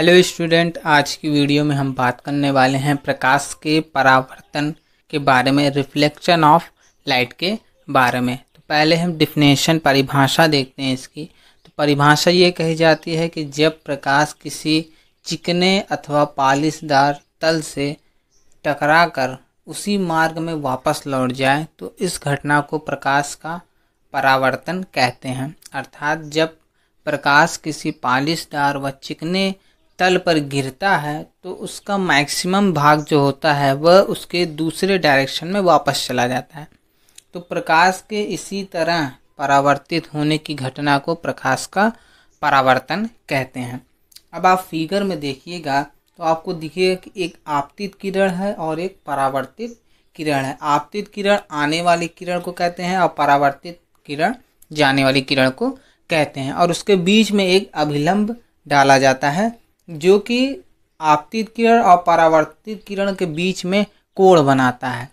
hello student आज की video में हम बात करने वाले हैं प्रकाश के परावर्तन के बारे में रिफ्लेक्शन ऑफ लाइट के बारे में तो पहले हम डिफिनेशन परिभाषा देखते हैं इसकी तो परिभाषा ये कही जाती है कि जब प्रकाश किसी चिकने अथवा पालिशदार तल से टकरा कर उसी मार्ग में वापस लौट जाए तो इस घटना को प्रकाश का परावर्तन कहते हैं अर्थात जब प्रकाश किसी पालिशदार व चिकने तल पर गिरता है तो उसका मैक्सिमम भाग जो होता है वह उसके दूसरे डायरेक्शन में वापस चला जाता है तो प्रकाश के इसी तरह परावर्तित होने की घटना को प्रकाश का परावर्तन कहते हैं अब आप फिगर में देखिएगा तो आपको दिखेगा कि एक आपतित किरण है और एक परावर्तित किरण है आपतित किरण आने वाली किरण को कहते हैं और परावर्तित किरण जाने वाली किरण को कहते हैं और उसके बीच में एक अभिलंब डाला जाता है जो कि आपतित किरण और परावर्तित किरण के बीच में कोण बनाता है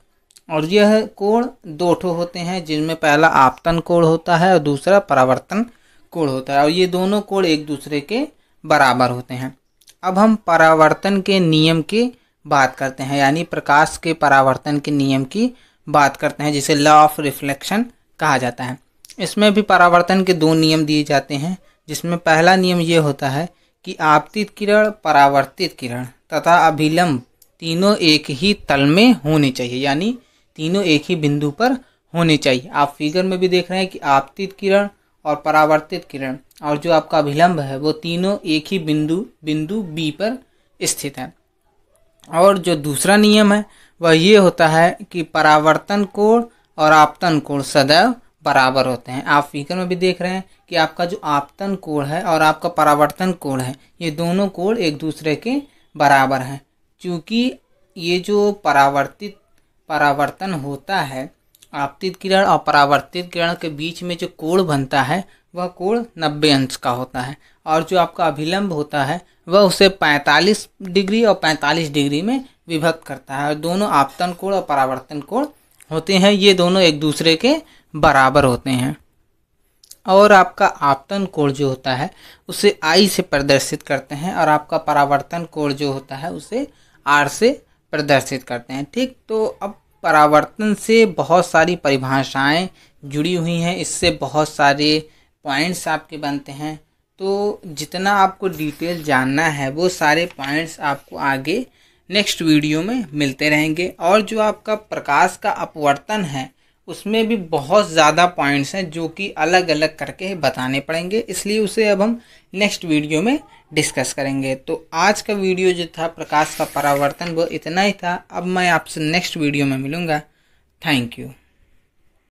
और यह कोण दो ठो होते हैं जिनमें पहला आपतन कोण होता है और दूसरा परावर्तन कोण होता है और ये दोनों कोण एक दूसरे के बराबर होते हैं अब हम परावर्तन के नियम की बात करते हैं यानी प्रकाश के परावर्तन के नियम की बात करते हैं जिसे लॉ ऑफ रिफ्लेक्शन कहा जाता है इसमें भी परावर्तन के दो नियम दिए जाते हैं जिसमें पहला नियम ये होता है कि आपतित किरण परावर्तित किरण तथा अभिलंब तीनों एक ही तल में होने चाहिए यानी तीनों एक ही बिंदु पर होने चाहिए आप फिगर में भी देख रहे हैं कि आपतित किरण और परावर्तित किरण और जो आपका अभिलंब है वो तीनों एक ही बिंदु बिंदु बी पर स्थित है और जो दूसरा नियम है वह ये होता है कि परावर्तन कोण और आपतन कोण सदैव बराबर होते हैं आप फिगर में भी देख रहे हैं कि आपका जो आपतन कोण है और आपका परावर्तन कोण है ये दोनों कोण एक दूसरे के बराबर हैं क्योंकि ये जो परावर्तित परावर्तन होता है आपतित किरण और परावर्तित किरण के बीच में जो कोण बनता है वह कोण नब्बे अंश का होता है और जो आपका अभिलंब होता है वह उसे 45 डिग्री और 45 डिग्री में विभक्त करता है और दोनों आपतन कोण और परावर्तन कोण होते हैं ये दोनों एक दूसरे के बराबर होते हैं और आपका आपतन कोण जो होता है उसे आई से प्रदर्शित करते हैं और आपका परावर्तन कोण जो होता है उसे आर से प्रदर्शित करते हैं ठीक तो अब परावर्तन से बहुत सारी परिभाषाएं जुड़ी हुई हैं इससे बहुत सारे पॉइंट्स आपके बनते हैं तो जितना आपको डिटेल जानना है वो सारे पॉइंट्स आपको आगे नेक्स्ट वीडियो में मिलते रहेंगे और जो आपका प्रकाश का अपवर्तन है उसमें भी बहुत ज़्यादा पॉइंट्स हैं जो कि अलग अलग करके बताने पड़ेंगे इसलिए उसे अब हम नेक्स्ट वीडियो में डिस्कस करेंगे तो आज का वीडियो जो था प्रकाश का परावर्तन वो इतना ही था अब मैं आपसे नेक्स्ट वीडियो में मिलूँगा थैंक यू